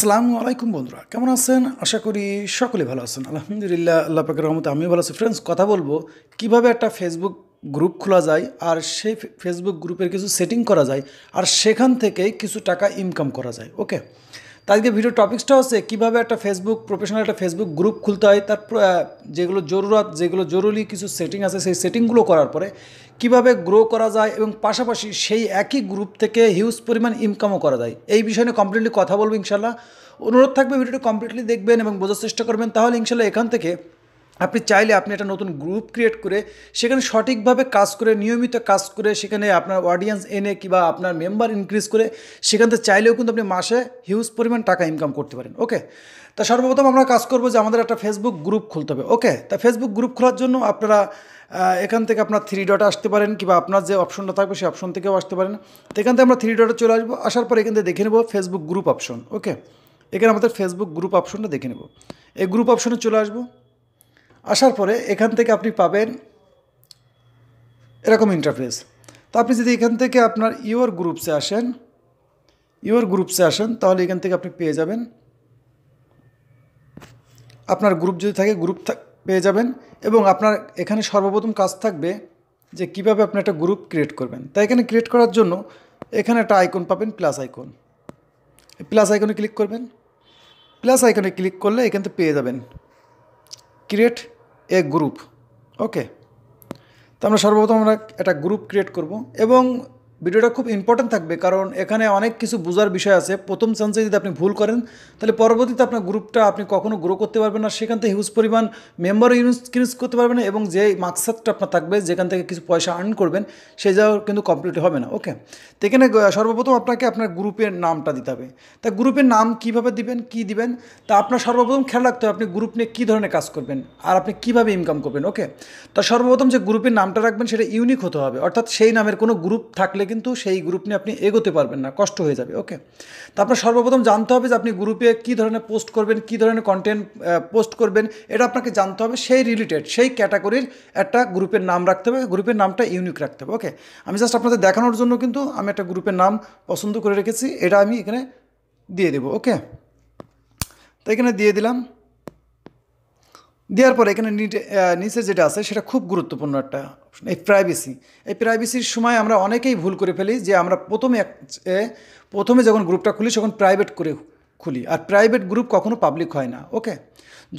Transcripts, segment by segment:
আসসালামু আলাইকুম বন্ধুরা কেমন আছেন আশা করি সকলে ভালো আছেন আলহামদুলিল্লাহ আল্লাহ পাকের রহমতে আমিও ভালো আছি ফ্রেন্ডস কথা বলবো কিভাবে একটা ফেসবুক গ্রুপ খোলা যায় আর সেই ফেসবুক গ্রুপের কিছু সেটিং করা যায় আর সেখান থেকে কিছু টাকা ইনকাম করা যায় ওকে আজকে ভিডিও টপিক্সটা হচ্ছে কীভাবে একটা ফেসবুক প্রফেশনাল একটা ফেসবুক গ্রুপ খুলতে হয় তার যেগুলো জরুরত যেগুলো জরুরি কিছু সেটিং আছে সেই সেটিংগুলো করার পরে কিভাবে গ্রো করা যায় এবং পাশাপাশি সেই একই গ্রুপ থেকে হিউজ পরিমাণ ইনকামও করা যায় এই বিষয় নিয়ে কমপ্লিটলি কথা বলবো ইনশাল্লাহ অনুরোধ থাকবে ভিডিওটি কমপ্লিটলি দেখবেন এবং বোঝার চেষ্টা করবেন তাহলে ইনশাল্লাহ এখান থেকে আপনি চাইলে আপনি একটা নতুন গ্রুপ ক্রিয়েট করে সেখানে সঠিকভাবে কাজ করে নিয়মিত কাজ করে সেখানে আপনার অডিয়েন্স এনে কিংবা আপনার মেম্বার ইনক্রিজ করে সেখান থেকে চাইলেও কিন্তু আপনি মাসে হিউজ পরিমাণ টাকা ইনকাম করতে পারেন ওকে তা সর্বপ্রথম আমরা কাজ করবো যে আমাদের একটা ফেসবুক গ্রুপ খুলতে হবে ওকে তা ফেসবুক গ্রুপ খোলার জন্য আপনারা এখান থেকে আপনার থ্রি ডটে আসতে পারেন কিংবা আপনার যে অপশনটা থাকবে সেই অপশন থেকেও আসতে পারেন তো এখান থেকে আমরা থ্রি ডটে চলে আসবো আসার পর এখান থেকে দেখে নেবো ফেসবুক গ্রুপ অপশন ওকে এখানে আমাদের ফেসবুক গ্রুপ অপশনটা দেখে নেব এই গ্রুপ অপশনে চলে আসবো আসার পরে এখান থেকে আপনি পাবেন এরকম ইন্টারফেস তো আপনি যদি এখান থেকে আপনার ইওর গ্রুপসে আসেন ইওর গ্রুপসে আসেন তাহলে এখান থেকে আপনি পেয়ে যাবেন আপনার গ্রুপ যদি থাকে গ্রুপ পেয়ে যাবেন এবং আপনার এখানে সর্বপ্রথম কাজ থাকবে যে কিভাবে আপনি একটা গ্রুপ ক্রিয়েট করবেন তাই এখানে ক্রিয়েট করার জন্য এখানে একটা আইকন পাবেন প্লাস আইকন প্লাস আইকনে ক্লিক করবেন প্লাস আইকনে ক্লিক করলে এখান থেকে পেয়ে যাবেন ক্রিয়েট এ গ্রুপ ওকে তো আমরা সর্বপ্রথম আমরা একটা গ্রুপ ক্রিয়েট করব এবং ভিডিওটা খুব ইম্পর্ট্যান্ট থাকবে কারণ এখানে অনেক কিছু বোঝার বিষয় আছে প্রথম চান্সে যদি আপনি ভুল করেন তাহলে পরবর্তীতে আপনার গ্রুপটা আপনি কখনও গ্রো করতে পারবেন না সেখান থেকে হিউজ পরিমাণ মেম্বার ইনক্রিজ করতে পারবেন না এবং যে মাকসাদটা আপনার থাকবে যেখান থেকে কিছু পয়সা আর্ন করবেন সেই যাও কিন্তু কমপ্লিট হবে না ওকে তো এখানে সর্বপ্রথম আপনাকে আপনার গ্রুপের নামটা দিতে হবে তা গ্রুপের নাম কিভাবে দিবেন কি দিবেন তা আপনার সর্বপ্রথম খেয়াল রাখতে হবে আপনি গ্রুপ নিয়ে কী ধরনের কাজ করবেন আর আপনি কিভাবে ইনকাম করবেন ওকে তা সর্বপ্রথম যে গ্রুপের নামটা রাখবেন সেটা ইউনিক হতে হবে অর্থাৎ সেই নামের কোনো গ্রুপ থাকলে কিন্তু সেই গ্রুপ নিয়ে আপনি এগোতে পারবেন না কষ্ট হয়ে যাবে ওকে তো আপনার সর্বপ্রথম জানতে হবে যে আপনি গ্রুপে কী ধরনের পোস্ট করবেন কী ধরনের কন্টেন্ট পোস্ট করবেন এটা আপনাকে জানতে হবে সেই রিলেটেড সেই ক্যাটাগরির একটা গ্রুপের নাম রাখতে হবে গ্রুপের নামটা ইউনিক রাখতে হবে ওকে আমি জাস্ট আপনাদের দেখানোর জন্য কিন্তু আমি একটা গ্রুপের নাম পছন্দ করে রেখেছি এটা আমি এখানে দিয়ে দেবো ওকে তো এখানে দিয়ে দিলাম দেওয়ার পরে এখানে নিচে যেটা আছে সেটা খুব গুরুত্বপূর্ণ একটা এই প্রাইভেসি এই প্রাইভেসির সময় আমরা অনেকেই ভুল করে ফেলি যে আমরা প্রথমে প্রথমে যখন গ্রুপটা খুলি তখন প্রাইভেট করে খুলি আর প্রাইভেট গ্রুপ কখনো পাবলিক হয় না ওকে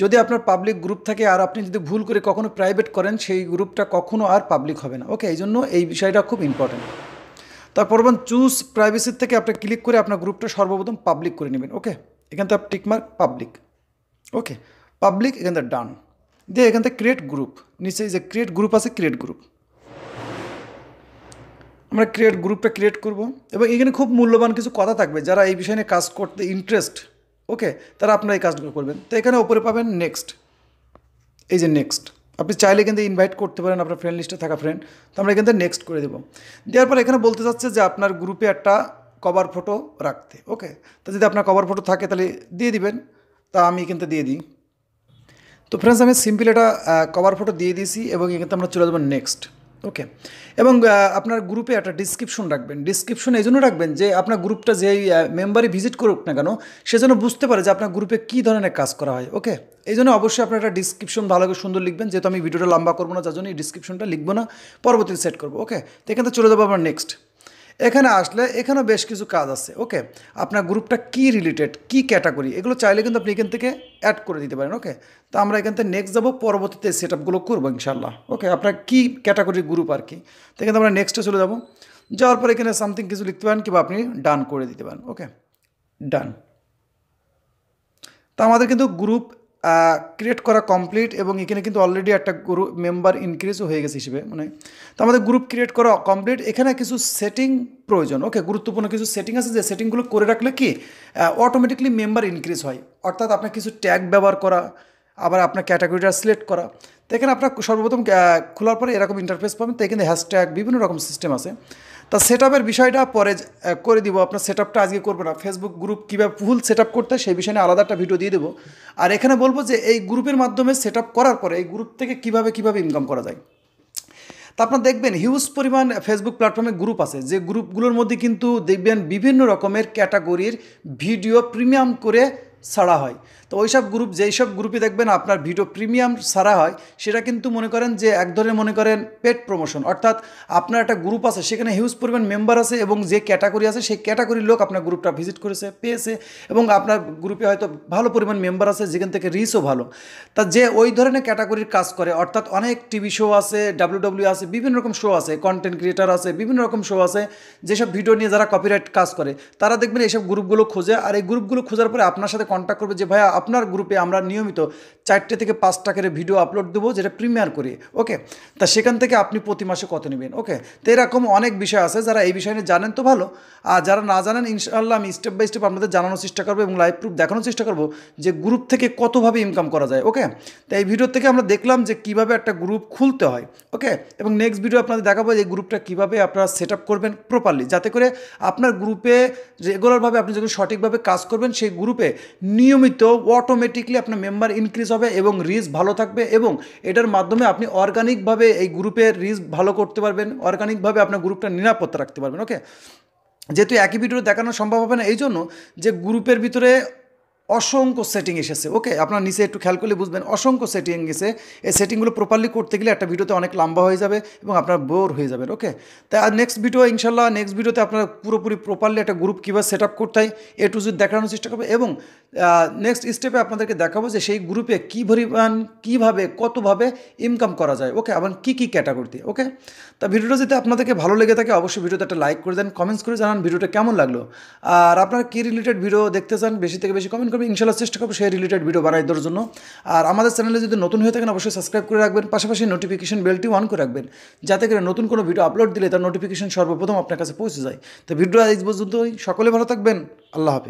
যদি আপনার পাবলিক গ্রুপ থাকে আর আপনি যদি ভুল করে কখনো প্রাইভেট করেন সেই গ্রুপটা কখনো আর পাবলিক হবে না ওকে এই জন্য এই বিষয়টা খুব ইম্পর্ট্যান্ট তারপর বলুন চুজ প্রাইভেসির থেকে আপনি ক্লিক করে আপনার গ্রুপটা সর্বপ্রথম পাবলিক করে নেবেন ওকে এখান থেকে টিকমার্ক পাবলিক ওকে পাবলিক এখান থেকে ডান দিয়ে এখান থেকে ক্রিয়েট গ্রুপ নিচে যে ক্রিয়েট গ্রুপ আছে ক্রিয়েট গ্রুপ আমরা ক্রিয়েট গ্রুপটা ক্রিয়েট করব এবং এখানে খুব মূল্যবান কিছু কথা থাকবে যারা এই বিষয় নিয়ে কাজ করতে ইন্টারেস্ট ওকে তারা আপনারা এই কাজগুলো করবেন তো এখানে ওপরে পাবেন নেক্সট এই যে নেক্সট আপনি চাইলে কিন্তু ইনভাইট করতে পারেন আপনার ফ্রেন্ড লিস্টে থাকা ফ্রেন্ড তো আমরা এখান থেকে নেক্সট করে দেবো দেওয়ার পর এখানে বলতে চাচ্ছে যে আপনার গ্রুপে একটা কভার ফটো রাখতে ওকে তো যদি আপনার কভার ফটো থাকে তাহলে দিয়ে দিবেন তা আমি কিন্তু দিয়ে দিই তো ফ্রেন্ডস আমি সিম্পল এটা কভার ফটো দিয়ে দিয়েছি এবং এখানে আমরা চলে যাবো নেক্সট ওকে এবং আপনার গ্রুপে একটা ডিসক্রিপশন রাখবেন ডিসক্রিপশন এই জন্য রাখবেন যে আপনার গ্রুপটা যে মেম্বারই ভিজিট করুক না কেন সে যেন বুঝতে পারে যে আপনার গ্রুপে কী ধরনের কাজ করা হয় ওকে এই জন্য অবশ্যই আপনার একটা ডিসক্রিপশন ভালো করে সুন্দর লিখবেন যেহেতু আমি ভিডিওটা লম্বা করবো না যার জন্য এই ডিসক্রিপশনটা লিখবো না পরবর্তীতে সেট করবো ওকে তো এখান থেকে চলে যাবো আমার নেক্সট এখানে আসলে এখানেও বেশ কিছু কাজ আছে ওকে আপনার গ্রুপটা কি রিলেটেড কি ক্যাটাগরি এগুলো চাইলে কিন্তু আপনি এখান থেকে অ্যাড করে দিতে পারেন ওকে তো আমরা এখান থেকে নেক্সট যাবো পরবর্তীতে সেট আপগুলো করবো ইনশাল্লাহ ওকে আপনার কি ক্যাটাগরির গ্রুপ আর কি তো এখানে আমরা নেক্সটে চলে যাবো যাওয়ার পর এখানে সামথিং কিছু লিখতে পারেন কিংবা আপনি ডান করে দিতে পারেন ওকে ডান তো আমাদের কিন্তু গ্রুপ ক্রিয়েট করা কমপ্লিট এবং এখানে কিন্তু অলরেডি একটা গ্রুপ মেম্বার ইনক্রিজও হয়ে গেছে হিসেবে মানে তো আমাদের গ্রুপ ক্রিয়েট করা কমপ্লিট এখানে কিছু সেটিং প্রয়োজন ওকে গুরুত্বপূর্ণ কিছু সেটিং আছে যে সেটিংগুলো করে রাখলে কি অটোমেটিকলি মেম্বার ইনক্রিজ হয় অর্থাৎ আপনার কিছু ট্যাগ ব্যবহার করা আবার আপনার ক্যাটাগরিটা সিলেক্ট করা তো এখানে আপনার সর্বপ্রথম খোলার পরে এরকম ইন্টারফেস পাবেন তো এখানে হ্যাশট্যাগ বিভিন্ন রকম সিস্টেম আছে তা সেট বিষয়টা পরে করে দিব আপনার সেট আপটা আজকে করবো না ফেসবুক গ্রুপ কীভাবে ফুল সেট আপ করতে সেই বিষয়ে নিয়ে আলাদা একটা ভিডিও দিয়ে দেবো আর এখানে বলবো যে এই গ্রুপের মাধ্যমে সেট করার পরে এই গ্রুপ থেকে কিভাবে কিভাবে ইনকাম করা যায় তা আপনার দেখবেন হিউজ পরিমাণ ফেসবুক প্ল্যাটফর্মে গ্রুপ আছে যে গ্রুপগুলোর মধ্যে কিন্তু দেখবেন বিভিন্ন রকমের ক্যাটাগরির ভিডিও প্রিমিয়াম করে ছাড়া হয় তো ওই সব গ্রুপ যেই সব গ্রুপে দেখবেন আপনার ভিডিও প্রিমিয়াম ছাড়া হয় সেটা কিন্তু মনে করেন যে এক ধরনের মনে করেন পেট প্রমোশন অর্থাৎ আপনার একটা গ্রুপ আছে সেখানে হিউজ পরিমাণ মেম্বার আছে এবং যে ক্যাটাগরি আছে সেই ক্যাটাগরির লোক আপনার গ্রুপটা ভিজিট করেছে পেয়েছে এবং আপনার গ্রুপে হয়তো ভালো পরিমাণ মেম্বার আছে যেখান থেকে রিচও ভালো তা যে ওই ধরনের ক্যাটাগরির কাজ করে অর্থাৎ অনেক টিভি শো আছে ডাব্লিউডাব্লিউ e আছে বিভিন্ন রকম শো আছে কন্টেন্ট ক্রিয়েটার আছে বিভিন্ন রকম শো আছে যেসব ভিডিও নিয়ে যারা কপিরাইট কাজ করে তারা দেখবেন এইসব গ্রুপগুলো খোঁজে আর এই গ্রুপগুলো খোঁজার পরে আপনার সাথে কন্ট্যাক্ট করবে যে ভাইয়া আপনার গ্রুপে আমরা নিয়মিত চারটে থেকে পাঁচটা করে ভিডিও আপলোড দেবো যেটা প্রিমিয়ার করি ওকে তা সেখান থেকে আপনি প্রতি মাসে কত নেবেন ওকে তো এরকম অনেক বিষয় আছে যারা এই বিষয় নিয়ে জানেন তো ভালো আর যারা না জানেন ইনশাআল্লাহ আমি স্টেপ বাই স্টেপ আপনাদের জানানোর চেষ্টা করবো এবং লাইভ প্রুফ দেখানোর চেষ্টা করবো যে গ্রুপ থেকে কতভাবে ইনকাম করা যায় ওকে তো এই ভিডিও থেকে আমরা দেখলাম যে কিভাবে একটা গ্রুপ খুলতে হয় ওকে এবং নেক্সট ভিডিও আপনাদের দেখাবো যে গ্রুপটা কিভাবে আপনারা সেট আপ করবেন প্রপারলি যাতে করে আপনার গ্রুপে রেগুলারভাবে আপনি যখন সঠিকভাবে কাজ করবেন সেই গ্রুপে নিয়মিত অটোমেটিকলি আপনার মেম্বার ইনক্রিজ হবে এবং রিস্ক ভালো থাকবে এবং এটার মাধ্যমে আপনি অর্গানিকভাবে এই গ্রুপের রিস্ক ভালো করতে পারবেন অর্গানিকভাবে আপনার গ্রুপটা নিরাপত্তা রাখতে পারবেন ওকে যেহেতু একই ভিডিও দেখানো সম্ভব হবে না এই জন্য যে গ্রুপের ভিতরে অসংখ্য সেটিং এসেছে ওকে আপনার নিচে একটু খেয়াল করলে বুঝবেন অসংখ্য সেটিং এসে এই সেটিংগুলো প্রপারলি করতে গেলে একটা ভিডিওতে অনেক লম্বা হয়ে যাবে এবং আপনার বোর হয়ে যাবে ওকে তাই নেক্সট ভিডিও ইনশাল্লাহ নেক্সট ভিডিওতে আপনার পুরোপুরি প্রপারলি একটা গ্রুপ কীভাবে সেট আপ করতে হয় এ টু জুড দেখানোর চেষ্টা করবে এবং নেক্সট স্টেপে আপনাদেরকে দেখাবো যে সেই গ্রুপে কী পরিমাণ কীভাবে কতভাবে ইনকাম করা যায় ওকে এবং কী কী ক্যাটাগরিতে ওকে তা ভিডিওটা যদি আপনাদেরকে ভালো লেগে থাকে অবশ্যই ভিডিওতে একটা লাইক করে দেন কমেন্টস করে জানান ভিডিওটা কেমন লাগলো আর আপনার কী রিলেটেড ভিডিও দেখতে চান বেশি থেকে বেশি কমেন্ট করবে ইনশাল্লাহ চেষ্টা করবো সেই রিলেটেড ভিডিও বানাই দেওয়ার জন্য আর আমাদের চ্যানেলে যদি নতুন হয়ে থাকেন অবশ্যই সাবস্ক্রাইব করে রাখবেন পাশাপাশি নোটিফিকেশন বেলটি অন করে রাখবেন যাতে করে নতুন কোনো ভিডিও আপলোড দিলে তার নোটিফিকেশন সর্বপ্রথম আপনার কাছে পৌঁছে যায় তো ভিডিও আজ পর্যন্তই সকলে ভালো থাকবেন আল্লাহ হাফিজ